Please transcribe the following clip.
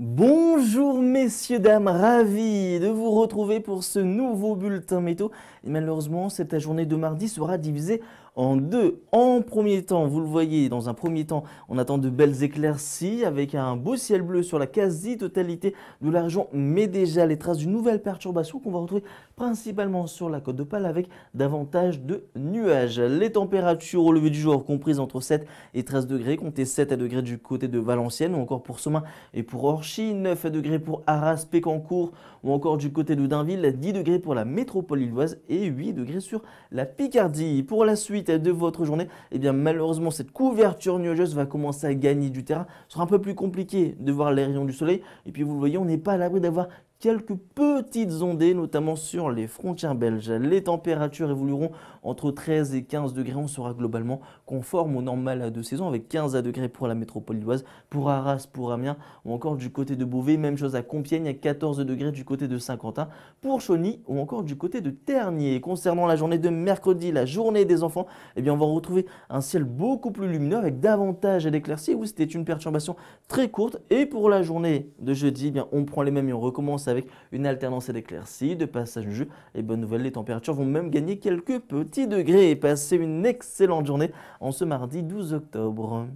Bon Bonjour messieurs, dames, ravi de vous retrouver pour ce nouveau bulletin métaux. Et malheureusement, cette journée de mardi sera divisée en deux. En premier temps, vous le voyez, dans un premier temps, on attend de belles éclaircies avec un beau ciel bleu sur la quasi-totalité de la région, mais déjà les traces d'une nouvelle perturbation qu'on va retrouver principalement sur la côte de d'Opale avec davantage de nuages. Les températures au lever du jour comprises entre 7 et 13 degrés, comptez 7 à degrés du côté de Valenciennes ou encore pour Somain et pour Orchy, 9 à degrés pour Arras, Pécancourt ou encore du côté de Dainville, 10 degrés pour la métropole lilloise et 8 degrés sur la Picardie. Pour la suite de votre journée, et eh bien malheureusement cette couverture nuageuse va commencer à gagner du terrain. Ce sera un peu plus compliqué de voir les rayons du soleil et puis vous voyez, on n'est pas à l'abri d'avoir quelques petites ondées, notamment sur les frontières belges. Les températures évolueront entre 13 et 15 degrés. On sera globalement conforme au normal de saison avec 15 à degrés pour la métropole d'Oise, pour Arras, pour Amiens ou encore du côté de Beauvais. Même chose à Compiègne, à 14 degrés du côté de Saint-Quentin, pour Chauny ou encore du côté de Ternier. concernant la journée de mercredi, la journée des enfants, eh bien on va retrouver un ciel beaucoup plus lumineux avec davantage d'éclaircies. où c'était une perturbation très courte. Et pour la journée de jeudi, eh bien on prend les mêmes et on recommence avec une alternance d'éclaircies, de passages jus et bonne nouvelle, les températures vont même gagner quelques petits degrés et passer une excellente journée en ce mardi 12 octobre.